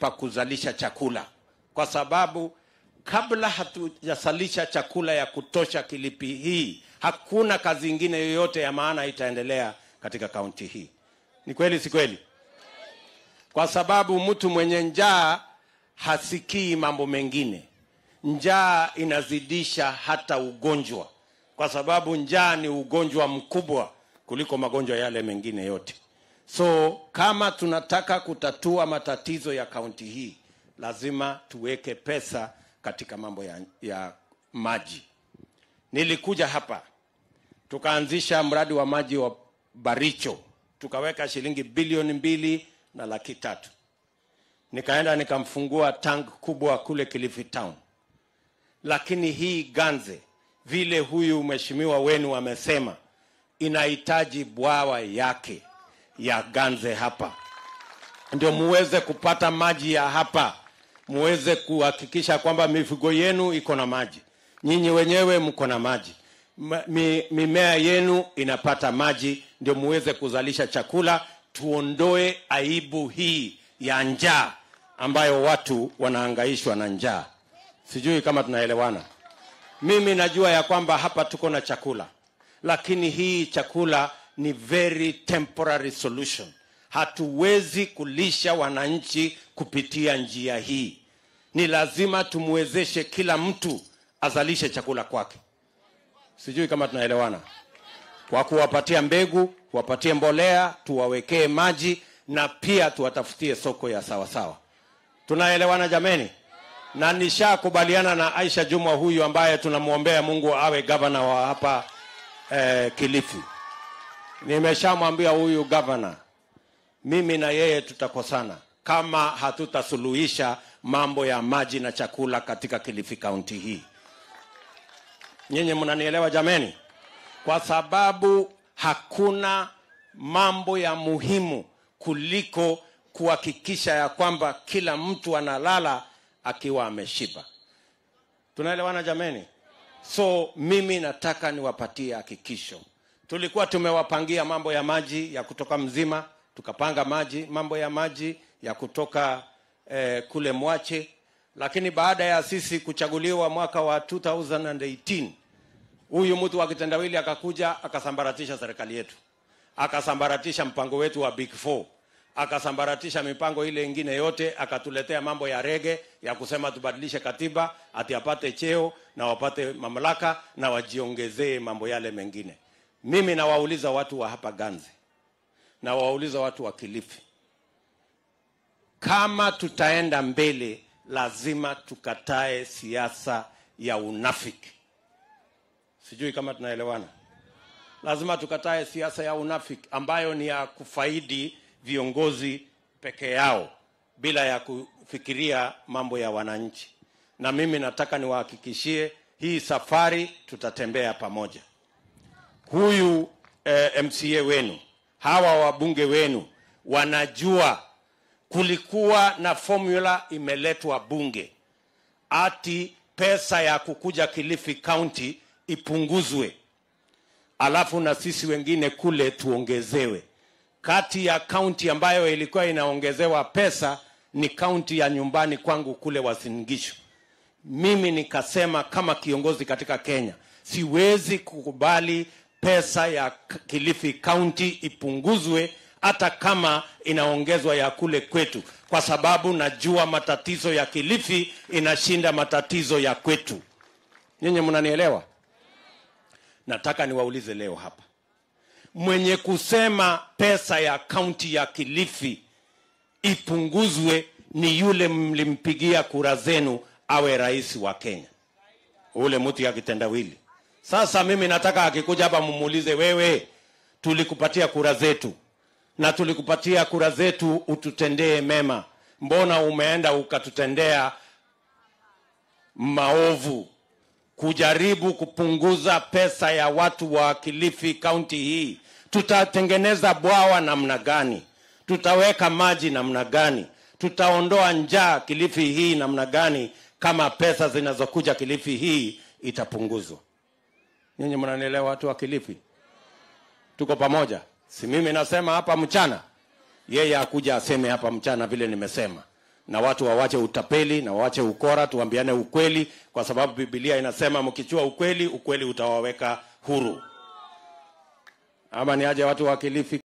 pa kuzalisha chakula, kwa sababu kabla hatujazalisha chakula ya kutosha Kilipi hii hakuna kazi ingine yoyote ya maana itaendelea katika kaunti hii. Ni kweli, si kweli? Kwa sababu mtu mwenye njaa hasikii mambo mengine. Njaa inazidisha hata ugonjwa, kwa sababu njaa ni ugonjwa mkubwa kuliko magonjwa yale mengine yote. So kama tunataka kutatua matatizo ya kaunti hii, lazima tuweke pesa katika mambo ya, ya maji. Nilikuja hapa tukaanzisha mradi wa maji wa Baricho, tukaweka shilingi bilioni mbili na laki tatu. Nikaenda nikamfungua tank kubwa kule Kilifi Town, lakini hii Ganze, vile huyu mheshimiwa wenu amesema, inahitaji bwawa yake ya Ganze hapa, ndio muweze kupata maji ya hapa, muweze kuhakikisha kwamba mifugo yenu iko na maji, nyinyi wenyewe mko na maji, mi, mimea yenu inapata maji, ndio muweze kuzalisha chakula. Tuondoe aibu hii ya njaa ambayo watu wanaangaishwa na njaa. Sijui kama tunaelewana. Mimi najua ya kwamba hapa tuko na chakula, lakini hii chakula ni very temporary solution. Hatuwezi kulisha wananchi kupitia njia hii. Ni lazima tumwezeshe kila mtu azalishe chakula kwake. Sijui kama tunaelewana, kwa kuwapatia mbegu, kuwapatia mbolea, tuwawekee maji na pia tuwatafutie soko ya sawasawa sawa. Tunaelewana jameni? Na nishakubaliana na Aisha Jumwa huyu ambaye tunamwombea Mungu awe gavana wa hapa eh, Kilifi. Nimeshamwambia huyu gavana, mimi na yeye tutakosana kama hatutasuluhisha mambo ya maji na chakula katika Kilifi kaunti hii. Nyinyi mnanielewa jameni? Kwa sababu hakuna mambo ya muhimu kuliko kuhakikisha ya kwamba kila mtu analala akiwa ameshiba. Tunaelewana jameni? So mimi nataka niwapatie hakikisho tulikuwa tumewapangia mambo ya maji ya kutoka Mzima, tukapanga maji mambo ya maji ya kutoka eh, kule Mwache, lakini baada ya sisi kuchaguliwa mwaka wa 2018 huyu mtu wa kitendawili akakuja akasambaratisha serikali yetu, akasambaratisha mpango wetu wa Big Four, akasambaratisha mipango ile ingine yote, akatuletea mambo ya rege ya kusema tubadilishe katiba ati apate cheo na wapate mamlaka na wajiongezee mambo yale mengine. Mimi nawauliza watu wa hapa Ganze, nawauliza watu wa Kilifi, kama tutaenda mbele, lazima tukatae siasa ya unafiki. Sijui kama tunaelewana. Lazima tukatae siasa ya unafiki ambayo ni ya kufaidi viongozi peke yao bila ya kufikiria mambo ya wananchi. Na mimi nataka niwahakikishie hii safari tutatembea pamoja huyu eh, MCA wenu hawa wabunge wenu wanajua kulikuwa na formula imeletwa bunge ati pesa ya kukuja Kilifi County ipunguzwe, alafu na sisi wengine kule tuongezewe. Kati ya kaunti ambayo ilikuwa inaongezewa pesa ni kaunti ya nyumbani kwangu kule Wasingishu. Mimi nikasema kama kiongozi katika Kenya, siwezi kukubali pesa ya Kilifi County ipunguzwe hata kama inaongezwa ya kule kwetu, kwa sababu najua matatizo ya Kilifi inashinda matatizo ya kwetu. Nyinyi mnanielewa? Nataka niwaulize leo hapa, mwenye kusema pesa ya kaunti ya Kilifi ipunguzwe ni yule mlimpigia kura zenu awe rais wa Kenya, ule mtu ya kitendawili. Sasa mimi nataka akikuja hapa mumuulize, wewe, tulikupatia kura zetu na tulikupatia kura zetu ututendee mema, mbona umeenda ukatutendea maovu? Kujaribu kupunguza pesa ya watu wa Kilifi kaunti hii, tutatengeneza bwawa namna gani? Tutaweka maji namna gani? Tutaondoa njaa Kilifi hii namna gani, kama pesa zinazokuja Kilifi hii itapunguzwa? Nyinyi mnanielewa watu wa Kilifi? Tuko pamoja. Si mimi nasema hapa mchana, yeye akuja aseme hapa mchana vile nimesema. Na watu wawache utapeli na wawache ukora, tuambiane ukweli, kwa sababu Biblia inasema mkichua ukweli, ukweli utawaweka huru. Ama ni aje watu wa Kilifi?